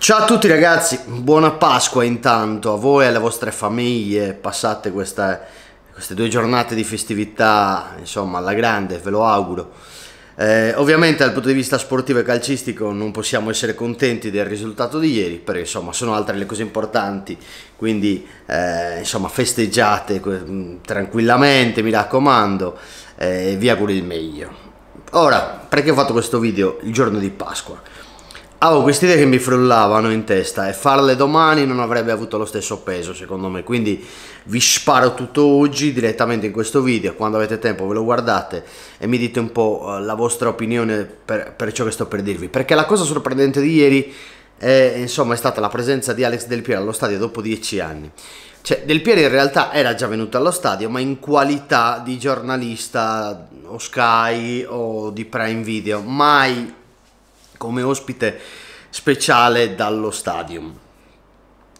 Ciao a tutti ragazzi, buona Pasqua intanto a voi e alle vostre famiglie, passate questa, queste due giornate di festività insomma alla grande, ve lo auguro. Eh, ovviamente dal punto di vista sportivo e calcistico non possiamo essere contenti del risultato di ieri, però insomma sono altre le cose importanti, quindi eh, insomma festeggiate mm, tranquillamente, mi raccomando, e eh, vi auguro il meglio. Ora, perché ho fatto questo video il giorno di Pasqua? Avevo queste idee che mi frullavano in testa e farle domani non avrebbe avuto lo stesso peso secondo me, quindi vi sparo tutto oggi direttamente in questo video, quando avete tempo ve lo guardate e mi dite un po' eh, la vostra opinione per, per ciò che sto per dirvi, perché la cosa sorprendente di ieri è, insomma, è stata la presenza di Alex Del Piero allo stadio dopo dieci anni. Cioè, Del Piero in realtà era già venuto allo stadio, ma in qualità di giornalista o Sky o di Prime Video, mai come ospite speciale dallo stadium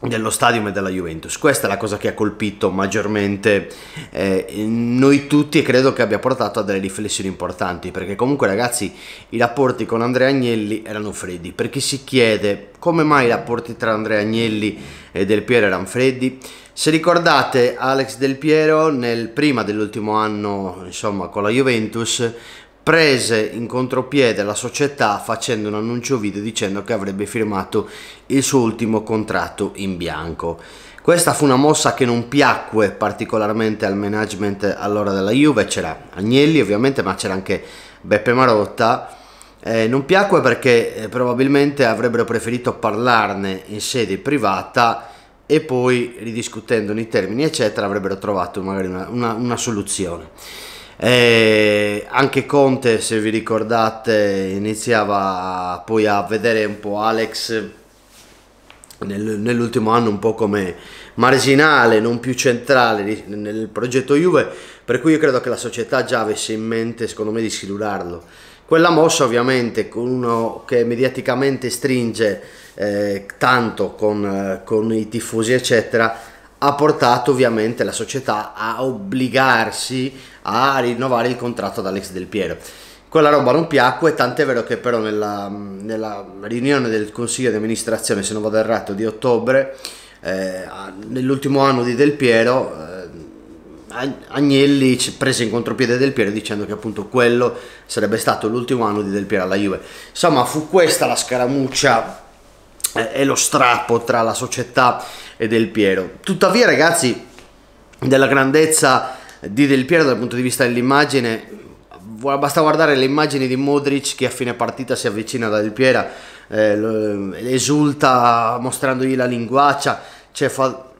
dello stadium e della Juventus. Questa è la cosa che ha colpito maggiormente eh, noi tutti e credo che abbia portato a delle riflessioni importanti, perché comunque ragazzi i rapporti con Andrea Agnelli erano freddi. Per chi si chiede come mai i rapporti tra Andrea Agnelli e Del Piero erano freddi, se ricordate Alex Del Piero nel prima dell'ultimo anno, insomma, con la Juventus prese in contropiede la società facendo un annuncio video dicendo che avrebbe firmato il suo ultimo contratto in bianco. Questa fu una mossa che non piacque particolarmente al management allora della Juve, c'era Agnelli ovviamente ma c'era anche Beppe Marotta, eh, non piacque perché eh, probabilmente avrebbero preferito parlarne in sede privata e poi ridiscutendone i termini eccetera avrebbero trovato magari una, una, una soluzione. E anche Conte, se vi ricordate, iniziava poi a vedere un po' Alex nel, nell'ultimo anno un po' come marginale, non più centrale nel progetto Juve, per cui io credo che la società già avesse in mente, secondo me, di silurarlo. Quella mossa ovviamente con uno che mediaticamente stringe eh, tanto con, eh, con i tifosi eccetera ha portato ovviamente la società a obbligarsi a rinnovare il contratto ad Alex Del Piero. Quella roba non piacque, tant'è vero che però nella, nella riunione del consiglio di amministrazione, se non vado errato, di ottobre, eh, nell'ultimo anno di Del Piero, eh, Agnelli prese in contropiede Del Piero dicendo che appunto quello sarebbe stato l'ultimo anno di Del Piero alla Juve. Insomma, fu questa la scaramuccia è lo strappo tra la società e Del Piero. Tuttavia, ragazzi, della grandezza di Del Piero dal punto di vista dell'immagine, basta guardare le immagini di Modric che a fine partita si avvicina da Del Piero, eh, eh, esulta mostrandogli la linguaccia, cioè fa...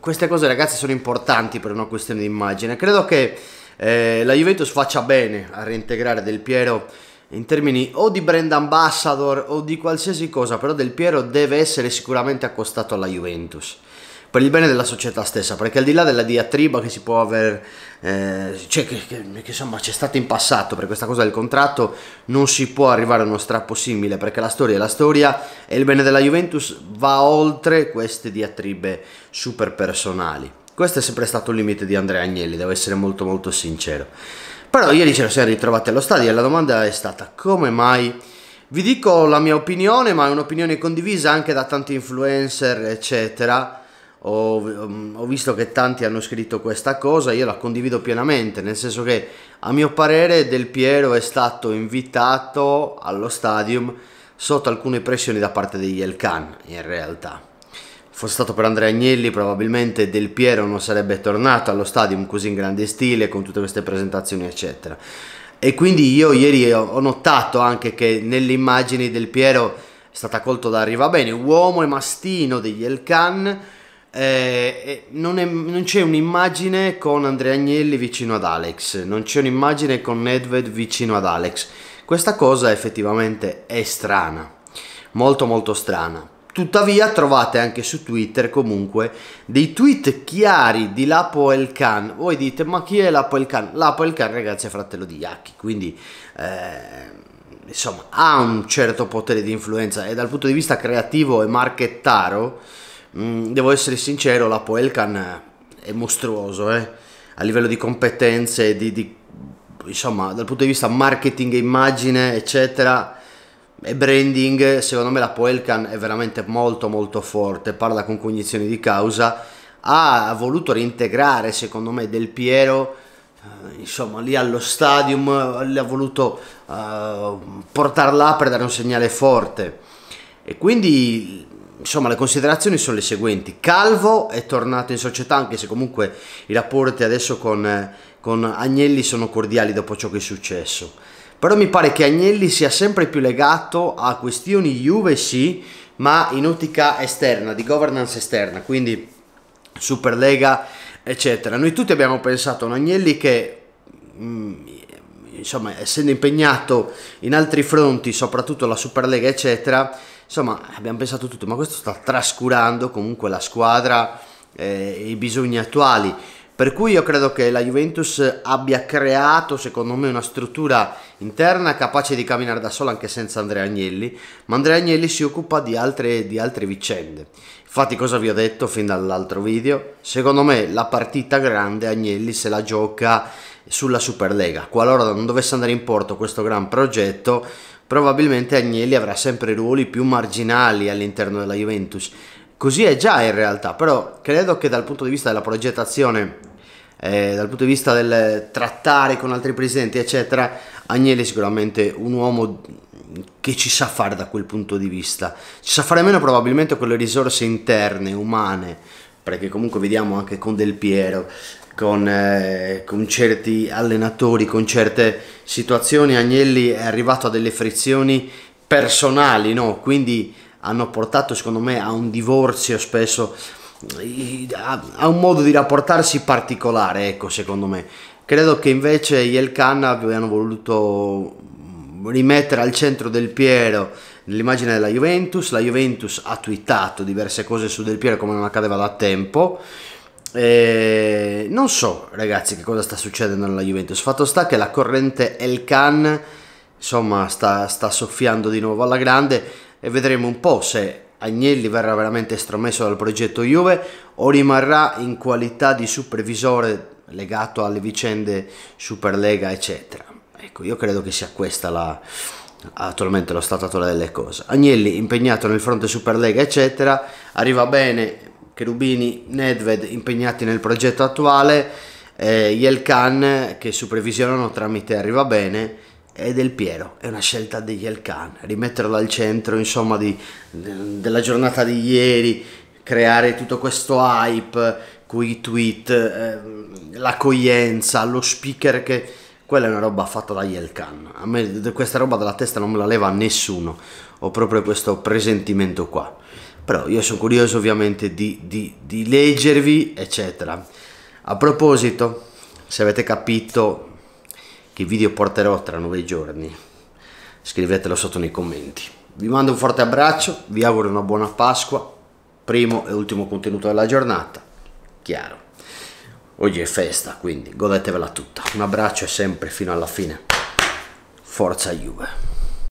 queste cose ragazzi sono importanti per una questione di immagine. Credo che eh, la Juventus faccia bene a reintegrare Del Piero in termini o di brand ambassador o di qualsiasi cosa, però Del Piero deve essere sicuramente accostato alla Juventus per il bene della società stessa, perché al di là della diatriba che si può aver, eh, cioè che, che, che, insomma c'è stato in passato per questa cosa del contratto, non si può arrivare a uno strappo simile, perché la storia è la storia e il bene della Juventus va oltre queste diatribe super personali. Questo è sempre stato il limite di Andrea Agnelli, devo essere molto molto sincero. Però ieri ce la siamo ritrovati allo stadio e la domanda è stata come mai... Vi dico la mia opinione, ma è un'opinione condivisa anche da tanti influencer, eccetera. Ho, mm, ho, visto che tanti hanno scritto questa cosa, io la condivido pienamente, nel senso che a mio parere Del Piero è stato invitato allo stadium sotto alcune pressioni da parte degli Elkan in realtà fosse stato per Andrea Agnelli probabilmente Del Piero non sarebbe tornato allo stadium così in grande stile con tutte queste presentazioni eccetera e quindi io ieri ho notato anche che nelle immagini Del Piero è stato accolto da Arriva Bene, uomo e mastino degli Elkan eh, non, è, non, c'è un'immagine con Andrea Agnelli vicino ad Alex, non c'è un'immagine con Nedved vicino ad Alex. Questa cosa effettivamente è strana, molto molto strana. Tuttavia trovate anche su Twitter comunque dei tweet chiari di Lapo Elkan. Voi dite ma chi è Lapo Elkan? Lapo Elkan ragazzi è fratello di Yaki, quindi eh, insomma ha un certo potere di influenza e dal punto di vista creativo e marchettaro mh, mm, devo essere sincero Lapo Elkan eh, è mostruoso eh? a livello di competenze, di, di, insomma dal punto di vista marketing, immagine eccetera e branding, secondo me la Poelcan è veramente molto molto forte, parla con cognizione di causa, ha voluto reintegrare secondo me Del Piero eh, insomma lì allo stadium l'ha voluto uh, eh, portare là per dare un segnale forte e quindi insomma le considerazioni sono le seguenti Calvo è tornato in società anche se comunque i rapporti adesso con, eh, con Agnelli sono cordiali dopo ciò che è successo però mi pare che Agnelli sia sempre più legato a questioni Juve sì, ma in ottica esterna, di governance esterna, quindi Superlega, eccetera. Noi tutti abbiamo pensato a un Agnelli che... Mm, insomma, essendo impegnato in altri fronti, soprattutto la Superlega, eccetera, insomma, abbiamo pensato tutto, ma questo sta trascurando comunque la squadra eh, e eh, i bisogni attuali. Per cui io credo che la Juventus abbia creato, secondo me, una struttura interna capace di camminare da sola anche senza Andrea Agnelli, ma Andrea Agnelli si occupa di altre, di altre vicende. Infatti cosa vi ho detto fin dall'altro video? Secondo me la partita grande Agnelli se la gioca sulla Superlega. Qualora non dovesse andare in porto questo gran progetto, probabilmente Agnelli avrà sempre ruoli più marginali all'interno della Juventus. Così è già in realtà, però credo che dal punto di vista della progettazione, eh, dal punto di vista del trattare con altri presidenti, eccetera, Agnelli è sicuramente un uomo che ci sa fare da quel punto di vista. Ci sa fare meno probabilmente con le risorse interne, umane, perché comunque vediamo anche con Del Piero, con, eh, con certi allenatori, con certe situazioni, Agnelli è arrivato a delle frizioni personali, no? Quindi hanno portato secondo me a un divorzio spesso, a un modo di rapportarsi particolare, ecco secondo me. Credo che invece gli El Yelkan abbiano voluto rimettere al centro del Piero l'immagine della Juventus, la Juventus ha twittato diverse cose su Del Piero come non accadeva da tempo. E non so ragazzi che cosa sta succedendo nella Juventus, fatto sta che la corrente Elkan insomma sta, sta soffiando di nuovo alla grande, e vedremo un po' se Agnelli verrà veramente estromesso dal progetto Juve o rimarrà in qualità di supervisore legato alle vicende Superlega eccetera. Ecco, io credo che sia questa la, attualmente lo stato attuale delle cose. Agnelli impegnato nel fronte Superlega eccetera, arriva bene Cherubini, Nedved impegnati nel progetto attuale, eh, Yelkan che supervisionano tramite Arriva Bene e Del Piero, è una scelta degli Elkan, rimetterlo al centro insomma di, della giornata di ieri, creare tutto questo hype, quei tweet, ehm, l'accoglienza, lo speaker che... Quella è una roba fatta dagli Elkan, a me questa roba dalla testa non me la leva nessuno, ho proprio questo presentimento qua. Però io sono curioso ovviamente di, di, di leggervi, eccetera. A proposito, se avete capito che video porterò tra nove giorni, scrivetelo sotto nei commenti. Vi mando un forte abbraccio, vi auguro una buona Pasqua, primo e ultimo contenuto della giornata, chiaro. Oggi è festa, quindi godetevela tutta. Un abbraccio e sempre fino alla fine. Forza Juve.